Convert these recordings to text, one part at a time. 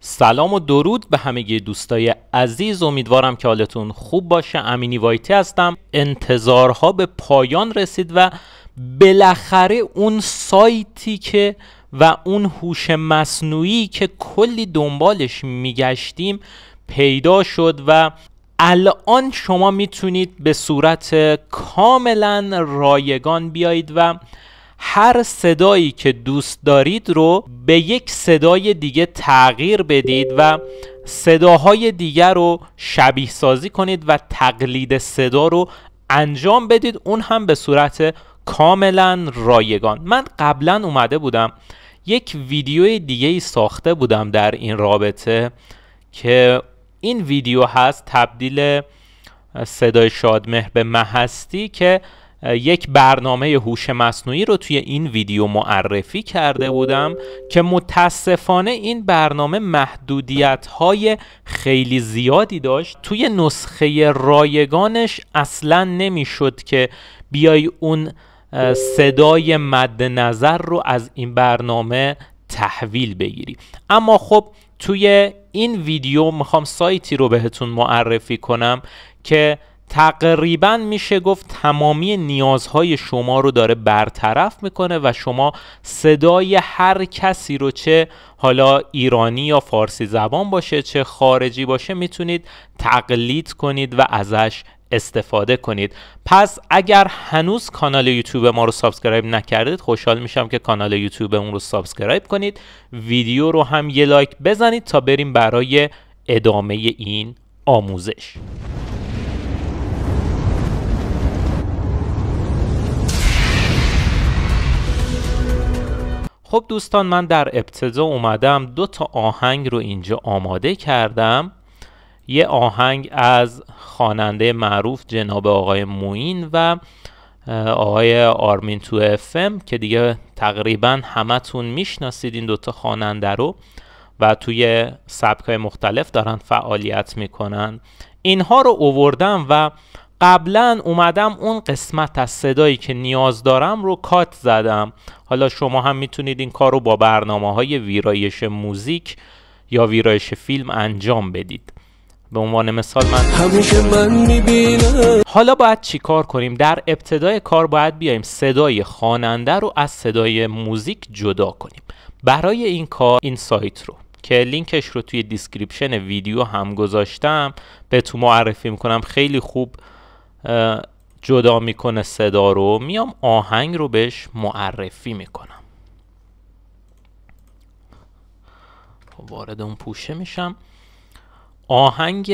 سلام و درود به همه دوستای عزیز امیدوارم که حالتون خوب باشه امینی وایتی هستم انتظارها به پایان رسید و بالاخره اون سایتی که و اون هوش مصنوعی که کلی دنبالش میگشتیم پیدا شد و الان شما میتونید به صورت کاملا رایگان بیایید و هر صدایی که دوست دارید رو به یک صدای دیگه تغییر بدید و صداهای دیگر رو شبیه سازی کنید و تقلید صدا رو انجام بدید اون هم به صورت کاملا رایگان من قبلا اومده بودم یک ویدیو دیگه ای ساخته بودم در این رابطه که این ویدیو هست تبدیل صدای شادمه به مهستی که یک برنامه هوش مصنوعی رو توی این ویدیو معرفی کرده بودم که متاسفانه این برنامه محدودیت های خیلی زیادی داشت توی نسخه رایگانش اصلا نمیشد که بیای اون صدای مد نظر رو از این برنامه تحویل بگیری اما خب توی این ویدیو میخوام سایتی رو بهتون معرفی کنم که تقریبا میشه گفت تمامی نیازهای شما رو داره برطرف میکنه و شما صدای هر کسی رو چه حالا ایرانی یا فارسی زبان باشه چه خارجی باشه میتونید تقلید کنید و ازش استفاده کنید پس اگر هنوز کانال یوتیوب ما رو سابسکرایب نکردید خوشحال میشم که کانال یوتیوب اون رو سابسکرایب کنید ویدیو رو هم یه لایک بزنید تا بریم برای ادامه این آموزش خب دوستان من در ابتدا اومدم دو تا آهنگ رو اینجا آماده کردم یه آهنگ از خواننده معروف جناب آقای موین و آقای آرمین تو افم که دیگه تقریبا همتون میشناسید این دوتا خواننده رو و توی سبک مختلف دارن فعالیت میکنن اینها رو اووردم و قبلا اومدم اون قسمت از صدایی که نیاز دارم رو کات زدم حالا شما هم میتونید این کار رو با برنامه های ویرایش موزیک یا ویرایش فیلم انجام بدید به عنوان مثال من من حالا باید چی کار کنیم در ابتدای کار باید بیایم صدای خواننده رو از صدای موزیک جدا کنیم برای این کار این سایت رو که لینکش رو توی دیسکریپشن ویدیو هم گذاشتم به تو معرفی میکنم خیلی خوب جدا میکنه صدا رو میام آهنگ رو بهش معرفی میکنم خب، وارد اون پوشه میشم آهنگ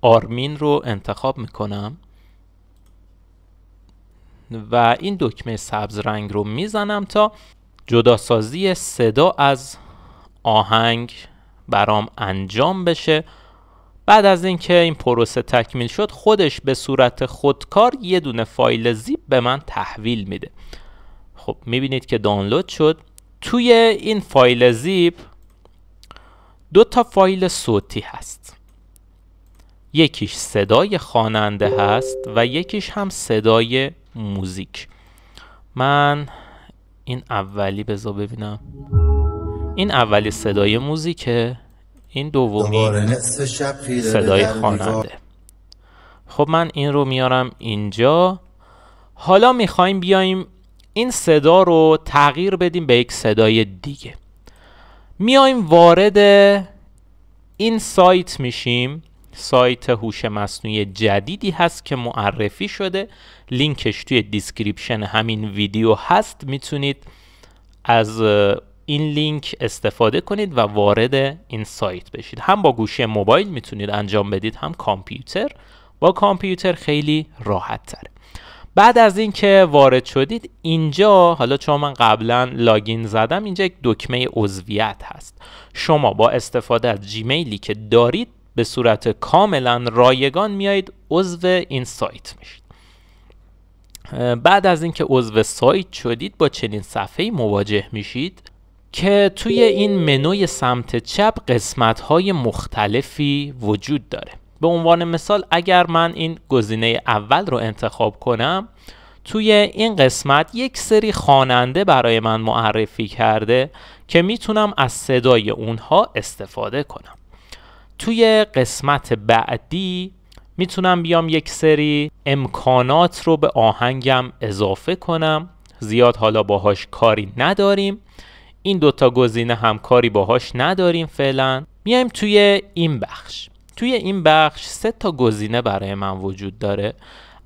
آرمین رو انتخاب میکنم و این دکمه سبز رنگ رو میزنم تا جداسازی صدا از آهنگ برام انجام بشه بعد از اینکه این پروسه تکمیل شد خودش به صورت خودکار یه دونه فایل زیپ به من تحویل میده خب میبینید که دانلود شد توی این فایل زیپ دو تا فایل صوتی هست یکیش صدای خواننده هست و یکیش هم صدای موزیک من این اولی بذار ببینم این اولی صدای موزیکه این دومین صدای خواننده خب من این رو میارم اینجا حالا میخوایم بیایم این صدا رو تغییر بدیم به یک صدای دیگه میایم وارد این سایت میشیم سایت هوش مصنوعی جدیدی هست که معرفی شده لینکش توی دیسکریپشن همین ویدیو هست میتونید از این لینک استفاده کنید و وارد این سایت بشید هم با گوشی موبایل میتونید انجام بدید هم کامپیوتر با کامپیوتر خیلی راحت تره بعد از اینکه وارد شدید اینجا حالا چون من قبلا لاگین زدم اینجا یک دکمه عضویت هست شما با استفاده از جیمیلی که دارید به صورت کاملا رایگان میایید عضو این سایت میشید بعد از اینکه عضو سایت شدید با چنین صفحه مواجه میشید که توی این منوی سمت چپ قسمت های مختلفی وجود داره به عنوان مثال اگر من این گزینه اول رو انتخاب کنم توی این قسمت یک سری خواننده برای من معرفی کرده که میتونم از صدای اونها استفاده کنم توی قسمت بعدی میتونم بیام یک سری امکانات رو به آهنگم اضافه کنم زیاد حالا باهاش کاری نداریم این دوتا گزینه همکاری باهاش نداریم فعلا میایم توی این بخش توی این بخش سه تا گزینه برای من وجود داره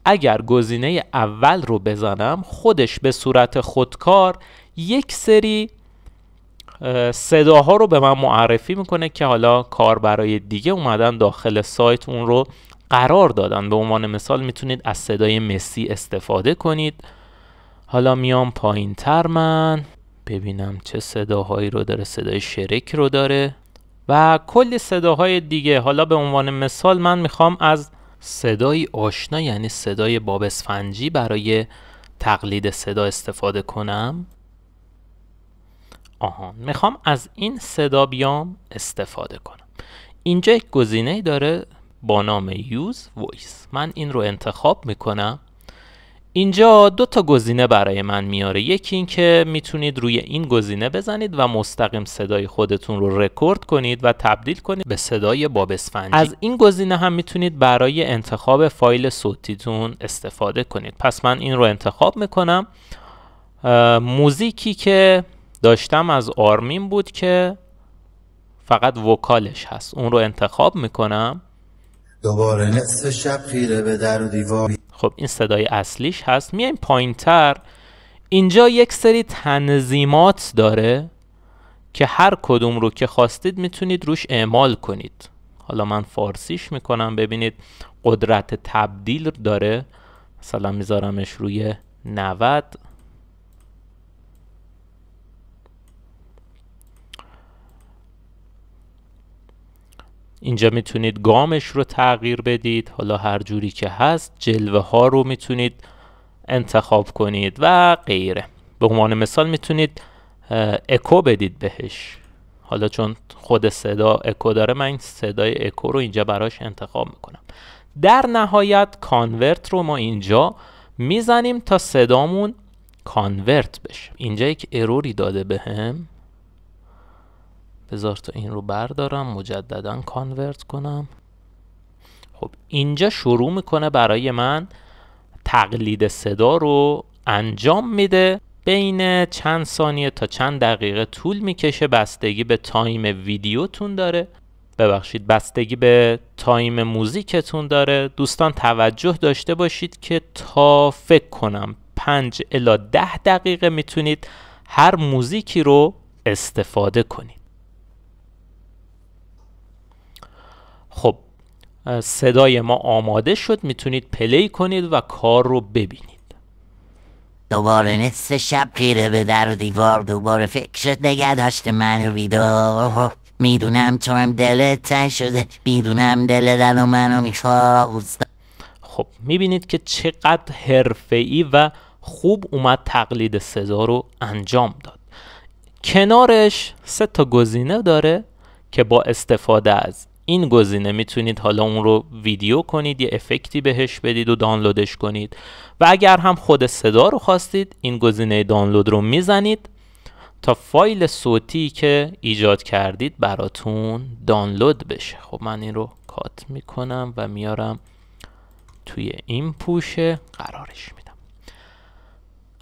اگر گزینه اول رو بزنم خودش به صورت خودکار یک سری صداها رو به من معرفی میکنه که حالا کار برای دیگه اومدن داخل سایت اون رو قرار دادن به عنوان مثال میتونید از صدای مسی استفاده کنید حالا میام پایین تر من ببینم چه صداهایی رو داره صدای شرک رو داره و کلی صداهای دیگه حالا به عنوان مثال من میخوام از صدای آشنا یعنی صدای باب اسفنجی برای تقلید صدا استفاده کنم آهان میخوام از این صدا بیام استفاده کنم اینجا یک گزینه داره با نام یوز Voice من این رو انتخاب میکنم اینجا دو تا گزینه برای من میاره یکی اینکه میتونید روی این گزینه بزنید و مستقیم صدای خودتون رو رکورد کنید و تبدیل کنید به صدای باب اسفنجی از این گزینه هم میتونید برای انتخاب فایل صوتیتون استفاده کنید پس من این رو انتخاب میکنم موزیکی که داشتم از آرمین بود که فقط وکالش هست اون رو انتخاب میکنم دوباره نصف شب خیره به در و دیوار خب این صدای اصلیش هست میایم پایین تر اینجا یک سری تنظیمات داره که هر کدوم رو که خواستید میتونید روش اعمال کنید حالا من فارسیش میکنم ببینید قدرت تبدیل داره مثلا میذارمش روی 90 اینجا میتونید گامش رو تغییر بدید حالا هر جوری که هست جلوه ها رو میتونید انتخاب کنید و غیره به عنوان مثال میتونید اکو بدید بهش حالا چون خود صدا اکو داره من صدای اکو رو اینجا براش انتخاب میکنم در نهایت کانورت رو ما اینجا میزنیم تا صدامون کانورت بشه اینجا یک اروری داده بهم به بذار تا این رو بردارم مجددا کانورت کنم خب اینجا شروع میکنه برای من تقلید صدا رو انجام میده بین چند ثانیه تا چند دقیقه طول میکشه بستگی به تایم ویدیوتون داره ببخشید بستگی به تایم موزیکتون داره دوستان توجه داشته باشید که تا فکر کنم 5 الا ده دقیقه میتونید هر موزیکی رو استفاده کنید خب صدای ما آماده شد میتونید پلی کنید و کار رو ببینید دوباره نصف شب خیره به در و دیوار دوباره فکر نگه داشته من رو بیدار میدونم تو هم دلت تن شده میدونم دل دن و منو خب میبینید که چقدر حرفه‌ای و خوب اومد تقلید صدا رو انجام داد کنارش سه تا گزینه داره که با استفاده از این گزینه میتونید حالا اون رو ویدیو کنید یه افکتی بهش بدید و دانلودش کنید و اگر هم خود صدا رو خواستید این گزینه دانلود رو میزنید تا فایل صوتی که ایجاد کردید براتون دانلود بشه خب من این رو کات میکنم و میارم توی این پوشه قرارش میدم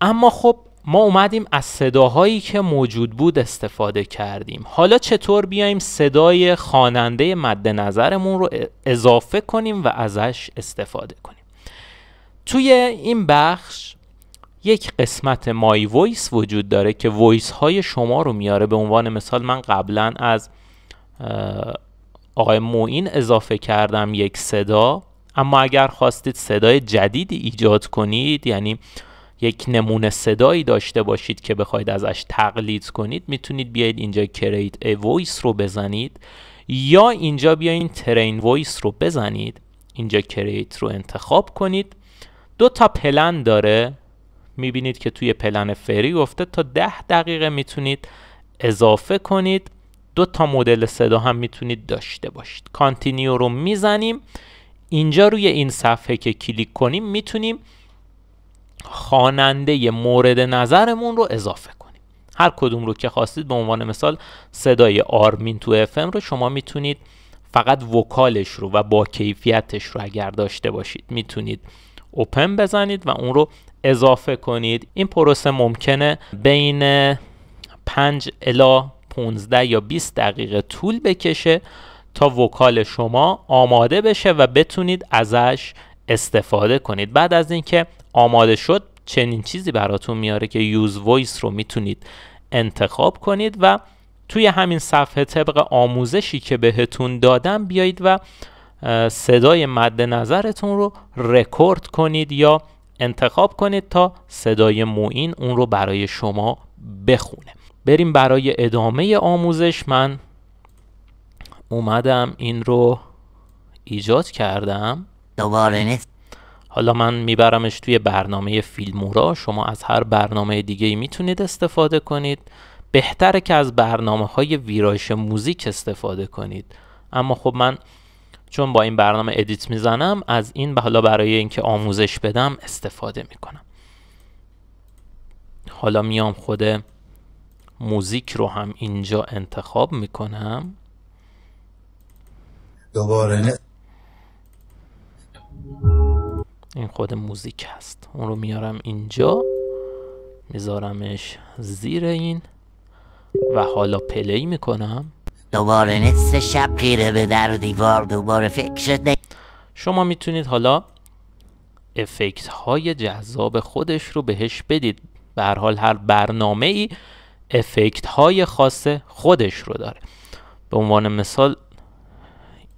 اما خب ما اومدیم از صداهایی که موجود بود استفاده کردیم حالا چطور بیایم صدای خواننده مد نظرمون رو اضافه کنیم و ازش استفاده کنیم توی این بخش یک قسمت مای وایس وجود داره که وایس های شما رو میاره به عنوان مثال من قبلا از آقای موین اضافه کردم یک صدا اما اگر خواستید صدای جدیدی ایجاد کنید یعنی یک نمونه صدایی داشته باشید که بخواید ازش تقلید کنید میتونید بیاید اینجا create a voice رو بزنید یا اینجا بیاین ترین وایس رو بزنید اینجا کریت رو انتخاب کنید دو تا پلن داره میبینید که توی پلن فری گفته تا ده دقیقه میتونید اضافه کنید دو تا مدل صدا هم میتونید داشته باشید کانتینیو رو میزنیم اینجا روی این صفحه که کلیک کنیم میتونیم خواننده مورد نظرمون رو اضافه کنید هر کدوم رو که خواستید به عنوان مثال صدای آرمین تو افم رو شما میتونید فقط وکالش رو و با کیفیتش رو اگر داشته باشید میتونید اوپن بزنید و اون رو اضافه کنید این پروسه ممکنه بین 5 الا 15 یا 20 دقیقه طول بکشه تا وکال شما آماده بشه و بتونید ازش استفاده کنید بعد از اینکه آماده شد چنین چیزی براتون میاره که یوز وایس رو میتونید انتخاب کنید و توی همین صفحه طبق آموزشی که بهتون دادم بیایید و صدای مد نظرتون رو رکورد کنید یا انتخاب کنید تا صدای موین اون رو برای شما بخونه بریم برای ادامه آموزش من اومدم این رو ایجاد کردم دوباره نیست حالا من میبرمش توی برنامه فیلمورا شما از هر برنامه دیگه میتونید استفاده کنید بهتره که از برنامه های ویرایش موزیک استفاده کنید اما خب من چون با این برنامه ادیت میزنم از این به حالا برای اینکه آموزش بدم استفاده میکنم حالا میام خود موزیک رو هم اینجا انتخاب میکنم دوباره نه. این خود موزیک هست اون رو میارم اینجا میذارمش زیر این و حالا پلی میکنم دوباره نصف شب به در دیوار دوباره فکر شده شما میتونید حالا افکت های جذاب خودش رو بهش بدید به هر حال هر برنامه ای افکت های خاص خودش رو داره به عنوان مثال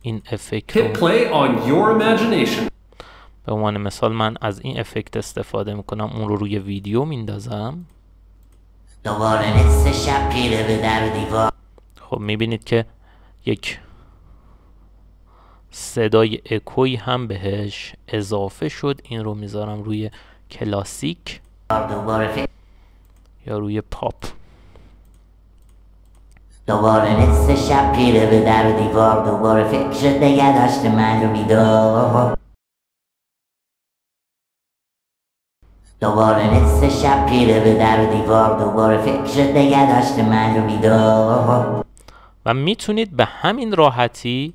این افکت رو به عنوان مثال من از این افکت استفاده میکنم اون رو روی ویدیو میندازم دوباره نیست شب پیره به در دیوار خب میبینید که یک صدای اکوی هم بهش اضافه شد این رو میذارم روی کلاسیک دوباره یا روی پاپ دوباره نیست شب پیره به در دیوار دوباره فکر نگه داشته من رو میدار دوباره شب گیره به در و دیوار دوباره فکر نگه داشته من رو و میتونید به همین راحتی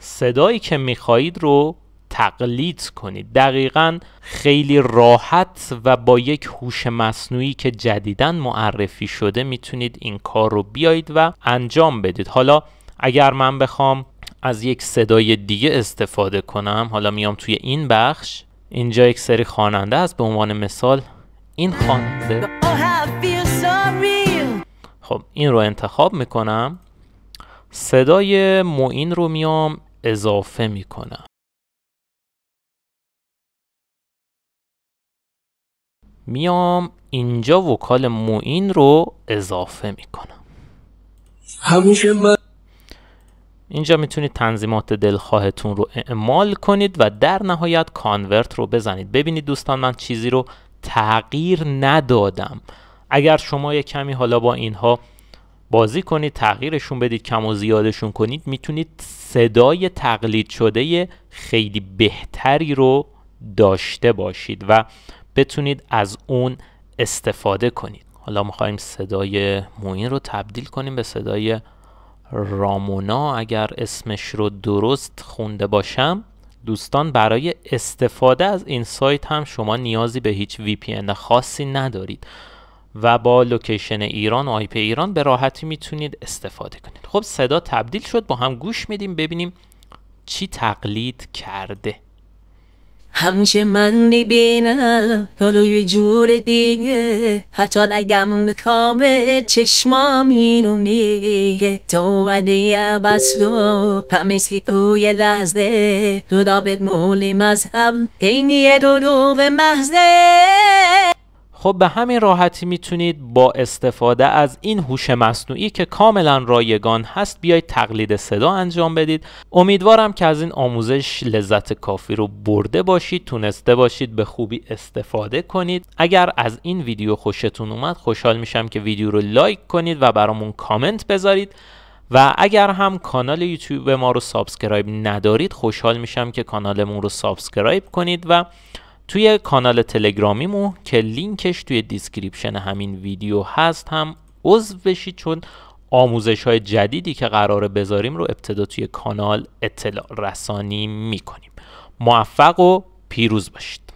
صدایی که میخواهید رو تقلید کنید دقیقا خیلی راحت و با یک هوش مصنوعی که جدیدا معرفی شده میتونید این کار رو بیایید و انجام بدید حالا اگر من بخوام از یک صدای دیگه استفاده کنم حالا میام توی این بخش اینجا یک سری خواننده است به عنوان مثال این خواننده خب این رو انتخاب میکنم صدای معین رو میام اضافه میکنم میام اینجا وکال معین رو اضافه میکنم همیشه من اینجا میتونید تنظیمات دلخواهتون رو اعمال کنید و در نهایت کانورت رو بزنید ببینید دوستان من چیزی رو تغییر ندادم اگر شما یه کمی حالا با اینها بازی کنید تغییرشون بدید کم و زیادشون کنید میتونید صدای تقلید شده خیلی بهتری رو داشته باشید و بتونید از اون استفاده کنید حالا میخوایم صدای موین رو تبدیل کنیم به صدای رامونا اگر اسمش رو درست خونده باشم دوستان برای استفاده از این سایت هم شما نیازی به هیچ VPN خاصی ندارید و با لوکیشن ایران و آیپ ایران به راحتی میتونید استفاده کنید خب صدا تبدیل شد با هم گوش میدیم ببینیم چی تقلید کرده همیشه من میبینم تلوی جور دیگه حتی نگم کامل چشمام اینو میگه تو ودی عوض تو پمیسی توی لحظه تو دابت مولی مذهب این یه به محضه خب به همین راحتی میتونید با استفاده از این هوش مصنوعی که کاملا رایگان هست بیاید تقلید صدا انجام بدید امیدوارم که از این آموزش لذت کافی رو برده باشید تونسته باشید به خوبی استفاده کنید اگر از این ویدیو خوشتون اومد خوشحال میشم که ویدیو رو لایک کنید و برامون کامنت بذارید و اگر هم کانال یوتیوب ما رو سابسکرایب ندارید خوشحال میشم که کانالمون رو سابسکرایب کنید و توی کانال تلگرامیمو که لینکش توی دیسکریپشن همین ویدیو هست هم عضو بشید چون آموزش های جدیدی که قرار بذاریم رو ابتدا توی کانال اطلاع رسانی میکنیم موفق و پیروز باشید